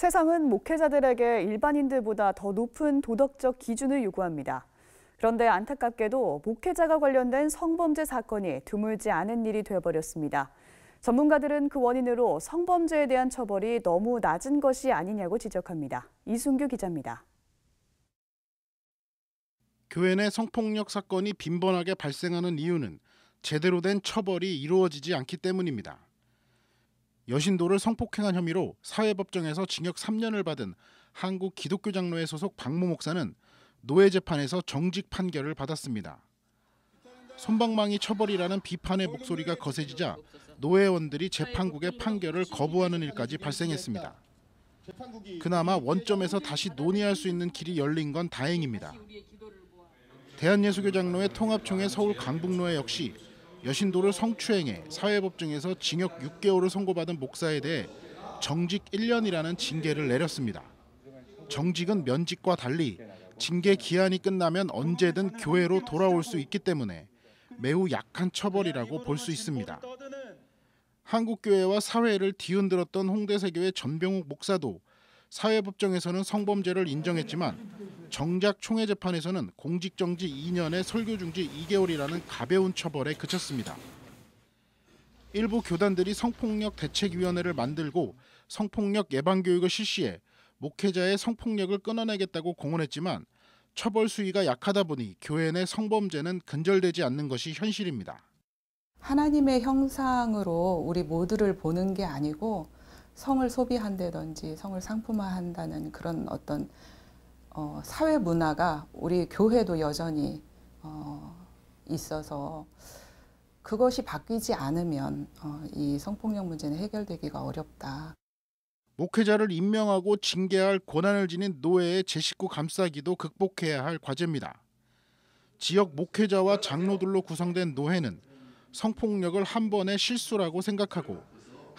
세상은 목회자들에게 일반인들보다 더 높은 도덕적 기준을 요구합니다. 그런데 안타깝게도 목회자가 관련된 성범죄 사건이 드물지 않은 일이 되어버렸습니다. 전문가들은 그 원인으로 성범죄에 대한 처벌이 너무 낮은 것이 아니냐고 지적합니다. 이순규 기자입니다. 교회 내 성폭력 사건이 빈번하게 발생하는 이유는 제대로 된 처벌이 이루어지지 않기 때문입니다. 여신도를 성폭행한 혐의로 사회법정에서 징역 3년을 받은 한국 기독교 장로회 소속 박모 목사는 노예 재판에서 정직 판결을 받았습니다. 손방망이 처벌이라는 비판의 목소리가 거세지자 노예원들이 재판국의 판결을 거부하는 일까지 발생했습니다. 그나마 원점에서 다시 논의할 수 있는 길이 열린 건 다행입니다. 대한예수교 장로회 통합총회 서울 강북로에 역시 여신도를 성추행해 사회법정에서 징역 6개월을 선고받은 목사에 대해 정직 1년이라는 징계를 내렸습니다. 정직은 면직과 달리 징계 기한이 끝나면 언제든 교회로 돌아올 수 있기 때문에 매우 약한 처벌이라고 볼 수 있습니다. 한국교회와 사회를 뒤흔들었던 홍대세교의 전병욱 목사도 사회법정에서는 성범죄를 인정했지만 정작 총회 재판에서는 공직정지 2년에 설교중지 2개월이라는 가벼운 처벌에 그쳤습니다. 일부 교단들이 성폭력 대책위원회를 만들고 성폭력 예방교육을 실시해 목회자의 성폭력을 끊어내겠다고 공언했지만 처벌 수위가 약하다 보니 교회 내 성범죄는 근절되지 않는 것이 현실입니다. 하나님의 형상으로 우리 모두를 보는 게 아니고 성을 소비한다든지 성을 상품화한다는 그런 어떤 어, 사회 문화가 우리 교회도 여전히 어, 있어서 그것이 바뀌지 않으면 어, 이 성폭력 문제는 해결되기가 어렵다. 목회자를 임명하고 징계할 권한을 지닌 노예의 제 식구 감싸기도 극복해야 할 과제입니다. 지역 목회자와 장로들로 구성된 노회는 성폭력을 한 번의 실수라고 생각하고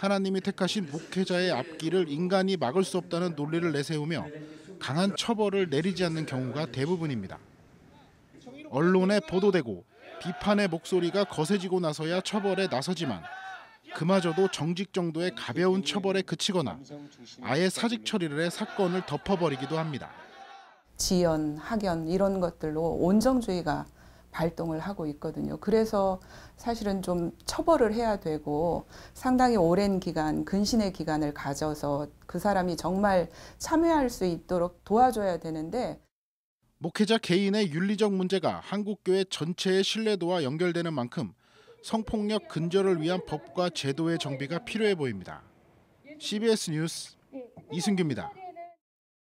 하나님이 택하신 목회자의 앞길을 인간이 막을 수 없다는 논리를 내세우며 강한 처벌을 내리지 않는 경우가 대부분입니다. 언론에 보도되고 비판의 목소리가 거세지고 나서야 처벌에 나서지만 그마저도 정직 정도의 가벼운 처벌에 그치거나 아예 사직 처리를 해 사건을 덮어버리기도 합니다. 지연, 학연 이런 것들로 온정주의가 발동을 하고 있거든요. 그래서 사실은 좀 처벌을 해야 되고 상당히 오랜 기간, 근신의 기간을 가져서 그 사람이 정말 참여할 수 있도록 도와줘야 되는데 목회자 개인의 윤리적 문제가 한국교회 전체의 신뢰도와 연결되는 만큼 성폭력 근절을 위한 법과 제도의 정비가 필요해 보입니다. CBS 뉴스 이승규입니다.